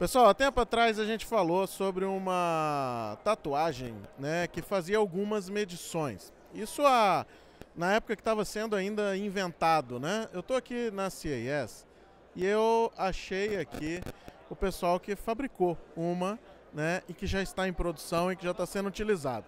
Pessoal, há tempo atrás a gente falou sobre uma tatuagem, né, que fazia algumas medições. Isso a na época que estava sendo ainda inventado, né? Eu tô aqui na CES e eu achei aqui o pessoal que fabricou uma, né, e que já está em produção e que já está sendo utilizado.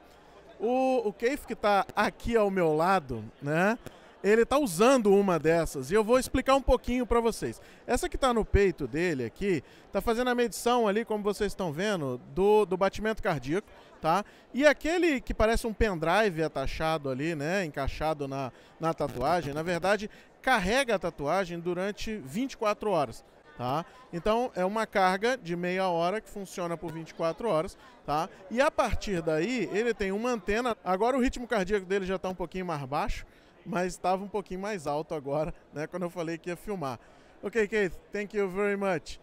O, o Keif que está aqui ao meu lado, né, ele está usando uma dessas e eu vou explicar um pouquinho para vocês. Essa que está no peito dele aqui está fazendo a medição ali, como vocês estão vendo, do, do batimento cardíaco, tá? E aquele que parece um pendrive atachado ali, né, encaixado na, na tatuagem, na verdade carrega a tatuagem durante 24 horas. Tá? Então é uma carga de meia hora que funciona por 24 horas, tá? E a partir daí ele tem uma antena. Agora o ritmo cardíaco dele já está um pouquinho mais baixo, mas estava um pouquinho mais alto agora, né, quando eu falei que ia filmar. Ok, Keith, thank you very much.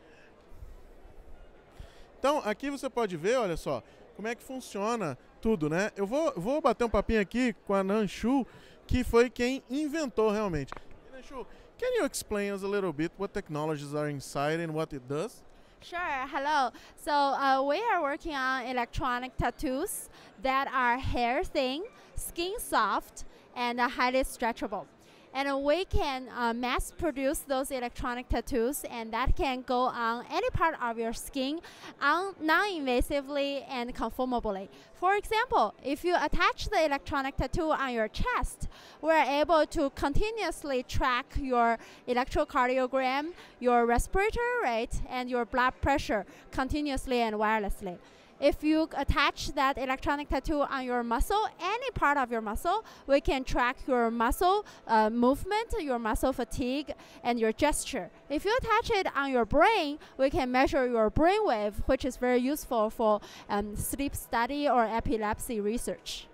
Então, aqui você pode ver, olha só, como é que funciona tudo, né? Eu vou, vou bater um papinho aqui com a Nanshu, que foi quem inventou realmente. Nanshu, can you explain us a little bit what technologies are inside and what it does? Sure. Hello. So uh, we are working on electronic tattoos that are hair thin, skin soft, and highly stretchable. And we can uh, mass produce those electronic tattoos, and that can go on any part of your skin non-invasively and conformably. For example, if you attach the electronic tattoo on your chest, we're able to continuously track your electrocardiogram, your respiratory rate, and your blood pressure continuously and wirelessly. If you attach that electronic tattoo on your muscle, any part of your muscle, we can track your muscle uh, movement, your muscle fatigue, and your gesture. If you attach it on your brain, we can measure your brain wave, which is very useful for um, sleep study or epilepsy research.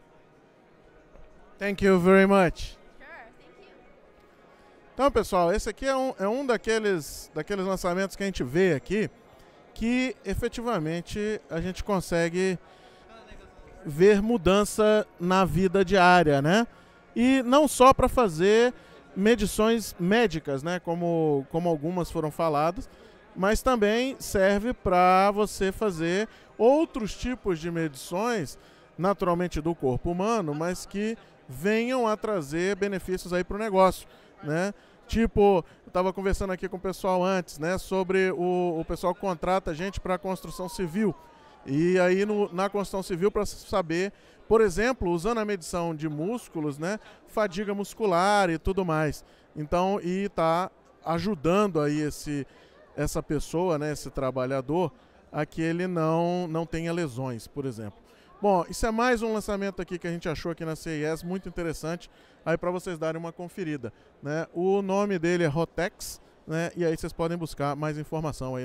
Thank you very much. Então, pessoal, esse aqui é um, é um daqueles, daqueles lançamentos que a gente vê aqui, que efetivamente a gente consegue ver mudança na vida diária, né? E não só para fazer medições médicas, né, como, como algumas foram faladas, mas também serve para você fazer outros tipos de medições, naturalmente do corpo humano, mas que venham a trazer benefícios aí para o negócio, né? Tipo, eu estava conversando aqui com o pessoal antes, né? Sobre o, o pessoal que contrata gente para a construção civil. E aí no, na construção civil para saber, por exemplo, usando a medição de músculos, né? Fadiga muscular e tudo mais. Então, e está ajudando aí esse, essa pessoa, né? Esse trabalhador a que ele não, não tenha lesões, por exemplo. Bom, isso é mais um lançamento aqui que a gente achou aqui na CES, muito interessante, aí para vocês darem uma conferida. Né? O nome dele é Rotex, né? e aí vocês podem buscar mais informação aí.